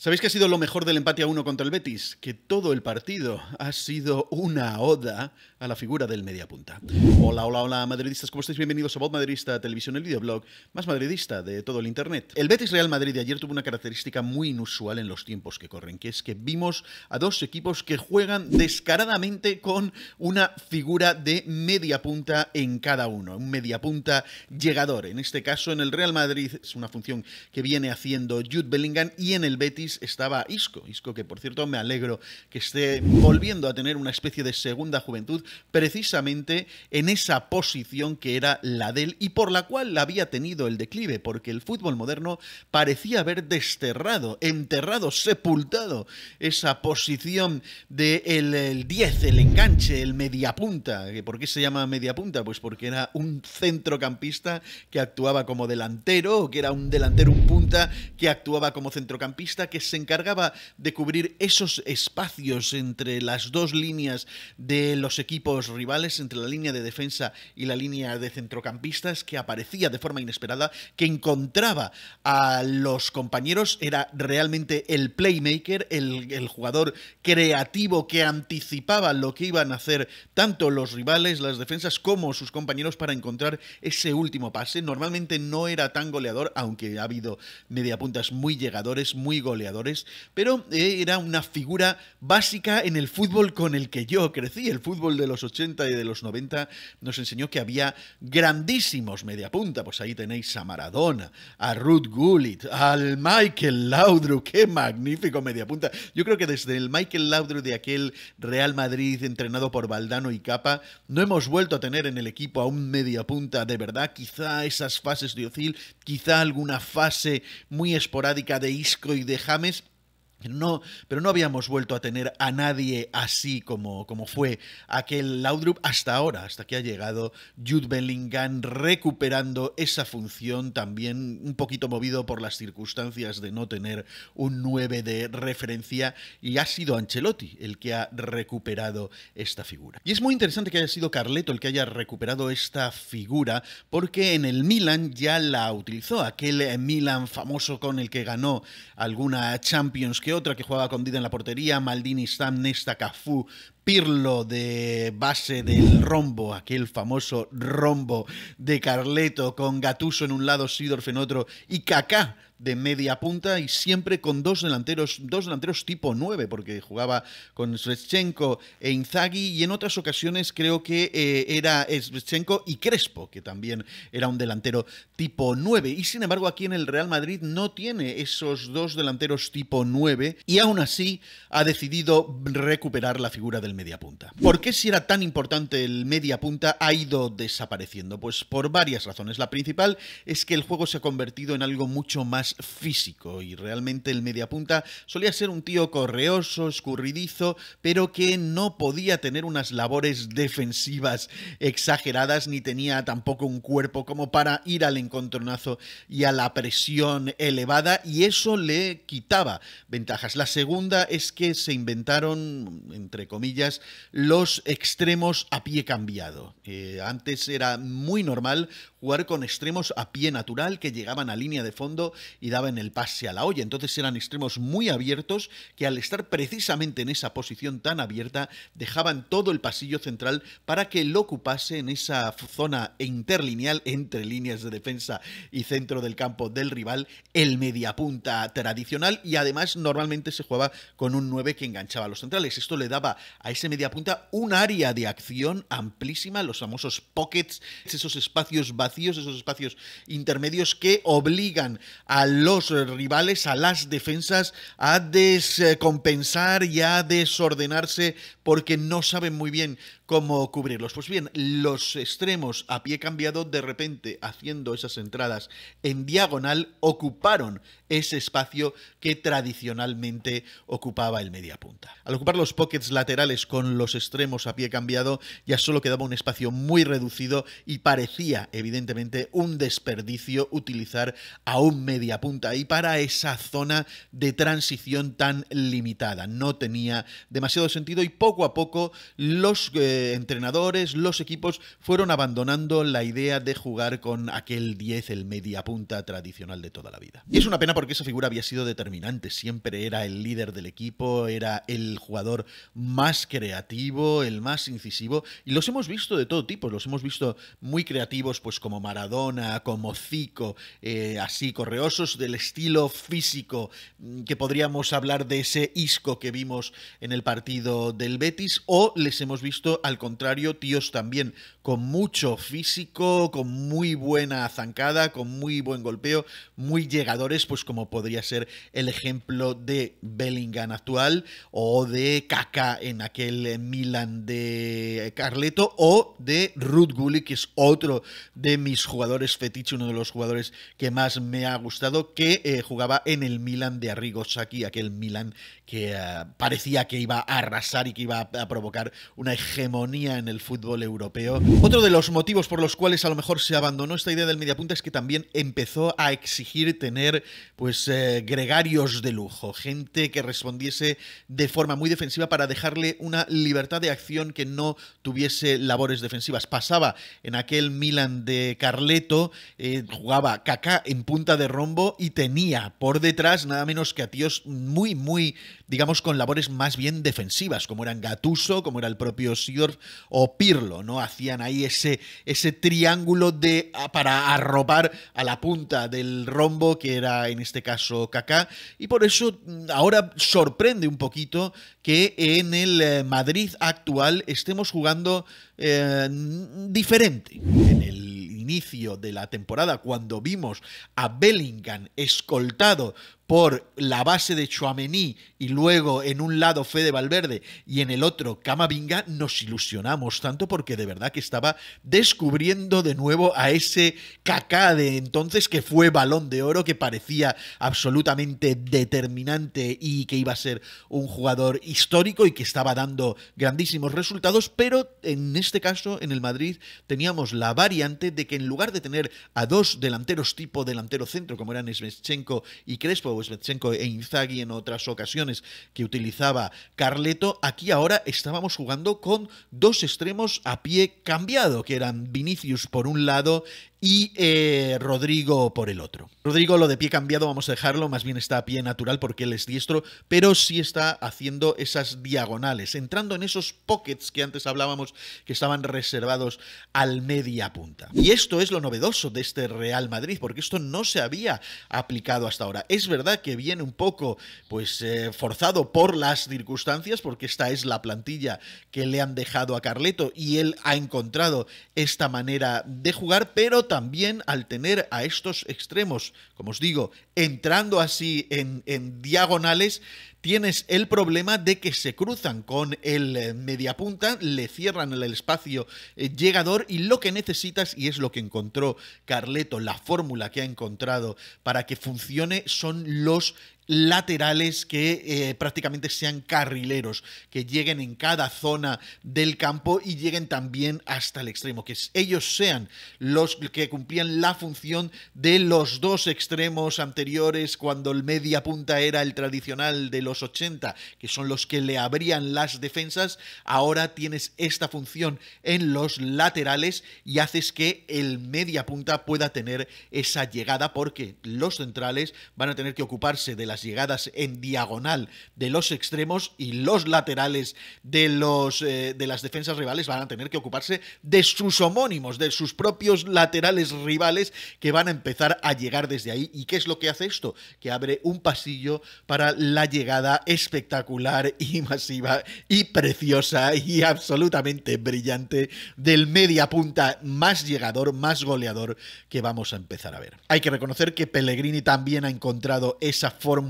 ¿Sabéis que ha sido lo mejor del empate a uno contra el Betis? Que todo el partido ha sido una oda a la figura del mediapunta. Hola, hola, hola, madridistas, ¿cómo estáis? Bienvenidos a Bot Madridista Televisión, el videoblog más madridista de todo el internet. El Betis Real Madrid de ayer tuvo una característica muy inusual en los tiempos que corren, que es que vimos a dos equipos que juegan descaradamente con una figura de mediapunta en cada uno, un mediapunta llegador. En este caso, en el Real Madrid es una función que viene haciendo Jude Bellingham y en el Betis estaba Isco. Isco, que por cierto me alegro que esté volviendo a tener una especie de segunda juventud, precisamente en esa posición que era la de él y por la cual había tenido el declive, porque el fútbol moderno parecía haber desterrado, enterrado, sepultado esa posición del 10, el, enganche, el mediapunta. ¿Por qué se llama mediapunta? Pues porque era un centrocampista que actuaba como delantero, que era un delantero, un punta que actuaba como centrocampista, que se encargaba de cubrir esos espacios entre las dos líneas de los equipos rivales, entre la línea de defensa y la línea de centrocampistas, que aparecía de forma inesperada, que encontraba a los compañeros, era realmente el playmaker, el, el jugador creativo que anticipaba lo que iban a hacer tanto los rivales, las defensas, como sus compañeros para encontrar ese último pase. Normalmente no era tan goleador, aunque ha habido mediapuntas muy llegadores, muy goleadores pero eh, era una figura básica en el fútbol con el que yo crecí. El fútbol de los 80 y de los 90 nos enseñó que había grandísimos mediapunta. Pues ahí tenéis a Maradona, a Ruth Gullit, al Michael Laudrup. ¡Qué magnífico mediapunta! Yo creo que desde el Michael Laudrup de aquel Real Madrid entrenado por Valdano y Capa, no hemos vuelto a tener en el equipo a un mediapunta de verdad. Quizá esas fases de Ocil, quizá alguna fase muy esporádica de Isco y de programes No, pero no habíamos vuelto a tener a nadie así como, como fue aquel Laudrup hasta ahora, hasta que ha llegado Jude Bellingham recuperando esa función, también un poquito movido por las circunstancias de no tener un 9 de referencia, y ha sido Ancelotti el que ha recuperado esta figura. Y es muy interesante que haya sido Carleto el que haya recuperado esta figura, porque en el Milan ya la utilizó, aquel Milan famoso con el que ganó alguna Champions que otra que jugaba con Dida en la portería, Maldini, Sam, Nesta, Cafú, Pirlo de base del rombo, aquel famoso rombo de Carleto con Gatuso en un lado, Sidorf en otro y Kaká de media punta y siempre con dos delanteros, dos delanteros tipo 9, porque jugaba con Svechenko e Inzaghi y en otras ocasiones creo que eh, era Srechenko y Crespo, que también era un delantero tipo 9. Y sin embargo aquí en el Real Madrid no tiene esos dos delanteros tipo 9 y aún así ha decidido recuperar la figura del media punta. ¿Por qué si era tan importante el media punta ha ido desapareciendo? Pues por varias razones. La principal es que el juego se ha convertido en algo mucho más físico y realmente el mediapunta solía ser un tío correoso, escurridizo, pero que no podía tener unas labores defensivas exageradas ni tenía tampoco un cuerpo como para ir al encontronazo y a la presión elevada y eso le quitaba ventajas. La segunda es que se inventaron, entre comillas, los extremos a pie cambiado. Eh, antes era muy normal jugar con extremos a pie natural que llegaban a línea de fondo y daban el pase a la olla. Entonces eran extremos muy abiertos que al estar precisamente en esa posición tan abierta dejaban todo el pasillo central para que lo ocupase en esa zona interlineal entre líneas de defensa y centro del campo del rival el mediapunta tradicional y además normalmente se jugaba con un 9 que enganchaba a los centrales. Esto le daba a ese mediapunta un área de acción amplísima, los famosos pockets, esos espacios vacíos esos espacios intermedios que obligan a los rivales, a las defensas, a descompensar y a desordenarse porque no saben muy bien cómo cubrirlos. Pues bien, los extremos a pie cambiado de repente haciendo esas entradas en diagonal ocuparon ese espacio que tradicionalmente ocupaba el media punta. Al ocupar los pockets laterales con los extremos a pie cambiado ya solo quedaba un espacio muy reducido y parecía evidentemente evidentemente un desperdicio utilizar a un media punta y para esa zona de transición tan limitada. No tenía demasiado sentido y poco a poco los eh, entrenadores, los equipos fueron abandonando la idea de jugar con aquel 10, el media punta tradicional de toda la vida. Y es una pena porque esa figura había sido determinante, siempre era el líder del equipo, era el jugador más creativo, el más incisivo y los hemos visto de todo tipo, los hemos visto muy creativos pues con como Maradona, como Zico, eh, así correosos del estilo físico mm, que podríamos hablar de ese isco que vimos en el partido del Betis, o les hemos visto al contrario tíos también con mucho físico, con muy buena zancada, con muy buen golpeo, muy llegadores, pues como podría ser el ejemplo de Bellingham actual o de Kaká en aquel eh, Milan de Carleto o de Ruth Gulli, que es otro de mis jugadores fetiche, uno de los jugadores que más me ha gustado, que eh, jugaba en el Milan de Arrigo Sacchi, aquel Milan que eh, parecía que iba a arrasar y que iba a, provocar una hegemonía en el fútbol europeo. Otro de los motivos por los cuales a lo mejor se abandonó esta idea del mediapunta es que también empezó a exigir tener pues eh, gregarios de lujo, gente que respondiese de forma muy defensiva para dejarle una libertad de acción que no tuviese labores defensivas. Pasaba en aquel Milan de eh, Carleto eh, jugaba Kaká en punta de rombo y tenía por detrás nada menos que a tíos muy, muy, digamos, con labores más bien defensivas, como eran Gatuso, como era el propio Sidorf o Pirlo, ¿no? Hacían ahí ese, ese triángulo de, ah, para arropar a la punta del rombo, que era en este caso Kaká, y por eso mm, ahora sorprende un poquito que en el eh, Madrid actual estemos jugando diferente. En el inicio de la temporada, cuando vimos a Bellingham escoltado por la base de Chuamení, y luego en un lado Fede Valverde y en el otro Camavinga, nos ilusionamos tanto porque de verdad que estaba descubriendo de nuevo a ese Kaká de entonces que fue balón de oro, que parecía absolutamente determinante y que iba a ser un jugador histórico y que estaba dando grandísimos resultados, pero en este caso en el Madrid teníamos la variante de que en lugar de tener a dos delanteros tipo delantero centro como eran Svechenko y Crespo, Svetsenko e Inzaghi en otras ocasiones que utilizaba Carleto, aquí ahora estábamos jugando con dos extremos a pie cambiado, que eran Vinicius por un lado y eh, Rodrigo por el otro. Rodrigo, lo de pie cambiado vamos a dejarlo, más bien está a pie natural porque él es diestro, pero sí está haciendo esas diagonales, entrando en esos pockets que antes hablábamos que estaban reservados al media punta. Y esto es lo novedoso de este Real Madrid, porque esto no se había aplicado hasta ahora. Es verdad que viene un poco pues eh, forzado por las circunstancias, porque esta es la plantilla que le han dejado a Carleto y él ha encontrado esta manera de jugar, pero también al tener a estos extremos, como os digo, entrando así en, diagonales, tienes el problema de que se cruzan con el eh, mediapunta, le cierran el espacio eh, llegador y lo que necesitas, y es lo que encontró Carleto, la fórmula que ha encontrado para que funcione, son los laterales que eh, prácticamente sean carrileros, que lleguen en cada zona del campo y lleguen también hasta el extremo, que ellos sean los que cumplían la función de los dos extremos anteriores cuando el media punta era el tradicional de los 80, que son los que le abrían las defensas, ahora tienes esta función en los laterales y haces que el media punta pueda tener esa llegada porque los centrales van a tener que ocuparse de las llegadas en diagonal de los extremos y los laterales de, los, eh, de las defensas rivales van a tener que ocuparse de sus homónimos, de sus propios laterales rivales que van a empezar a llegar desde ahí. ¿Y qué es lo que hace esto? Que abre un pasillo para la llegada espectacular y masiva y preciosa y absolutamente brillante del media punta más llegador, más goleador que vamos a empezar a ver. Hay que reconocer que Pellegrini también ha encontrado esa forma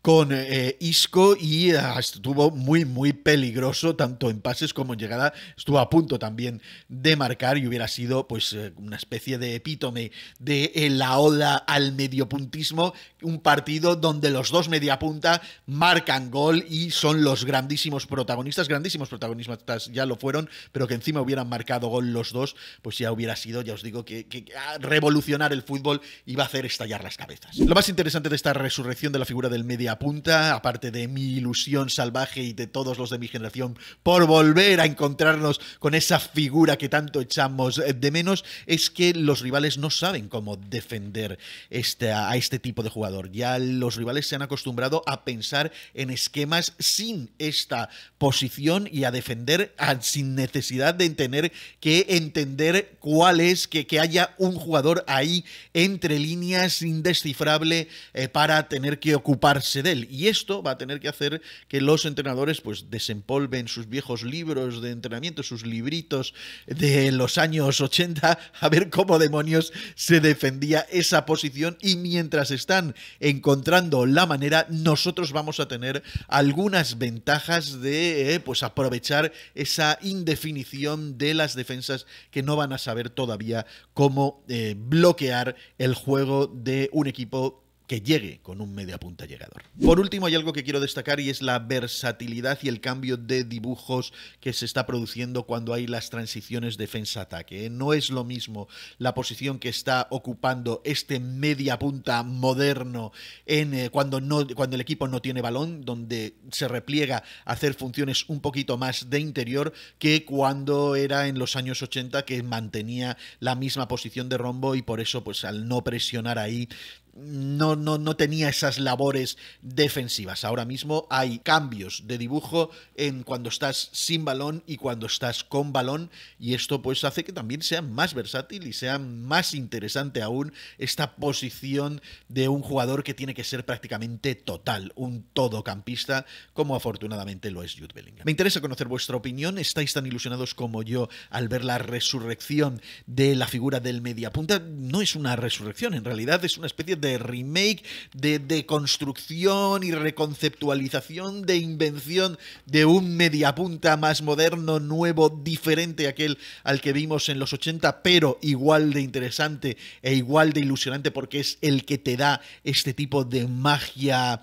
con eh, Isco y ah, estuvo muy, muy peligroso, tanto en pases como en llegada. Estuvo a punto también de marcar y hubiera sido pues eh, una especie de epítome de eh, la ola al mediopuntismo, un partido donde los dos media punta marcan gol y son los grandísimos protagonistas, grandísimos protagonistas ya lo fueron, pero que encima hubieran marcado gol los dos, pues ya hubiera sido, ya os digo, que, que ah, revolucionar el fútbol iba a hacer estallar las cabezas. Lo más interesante de esta resurrección de la figura del media punta, aparte de mi ilusión salvaje y de todos los de mi generación por volver a encontrarnos con esa figura que tanto echamos eh, de menos, es que los rivales no saben cómo defender este, a este tipo de jugador. Ya los rivales se han acostumbrado a pensar en esquemas sin esta posición y a defender sin necesidad de tener que entender cuál es, que, que haya un jugador ahí entre líneas indescifrable eh, para tener que ocuparse de él. Y esto va a tener que hacer que los entrenadores pues desempolven sus viejos libros de entrenamiento, sus libritos de los años 80, a ver cómo demonios se defendía esa posición. Y mientras están encontrando la manera, nosotros vamos a tener algunas ventajas de eh, pues aprovechar esa indefinición de las defensas que no van a saber todavía cómo eh, bloquear el juego de un equipo que llegue con un media punta llegador. Por último, hay algo que quiero destacar y es la versatilidad y el cambio de dibujos que se está produciendo cuando hay las transiciones defensa-ataque. No es lo mismo la posición que está ocupando este media punta moderno eh, cuando, no, cuando el equipo no tiene balón, donde se repliega a hacer funciones un poquito más de interior, que cuando era en los años 80 que mantenía la misma posición de rombo y por eso, pues al no presionar ahí, no, no, no tenía esas labores defensivas. Ahora mismo hay cambios de dibujo en cuando estás sin balón y cuando estás con balón y esto pues hace que también sea más versátil y sea más interesante aún esta posición de un jugador que tiene que ser prácticamente total, un todocampista como afortunadamente lo es Jude Bellingham. Me interesa conocer vuestra opinión, ¿estáis tan ilusionados como yo al ver la resurrección de la figura del mediapunta? No es una resurrección, en realidad es una especie de de remake, de, deconstrucción y reconceptualización, de invención de un mediapunta más moderno, nuevo, diferente a aquel al que vimos en los 80, pero igual de interesante e igual de ilusionante porque es el que te da este tipo de magia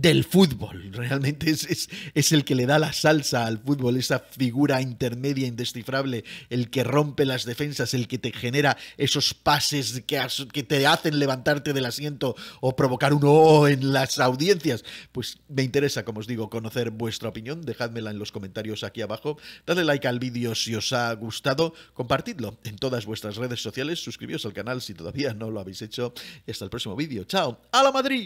del fútbol. Realmente es, es, el que le da la salsa al fútbol, esa figura intermedia indescifrable, el que rompe las defensas, el que te genera esos pases que, que te hacen levantarte del asiento o provocar un oh en las audiencias. Pues me interesa, como os digo, conocer vuestra opinión. dejadmela en los comentarios aquí abajo. Dadle like al vídeo si os ha gustado. Compartidlo en todas vuestras redes sociales. Suscribíos al canal si todavía no lo habéis hecho. hasta el próximo vídeo. Chao. ¡A la Madrid!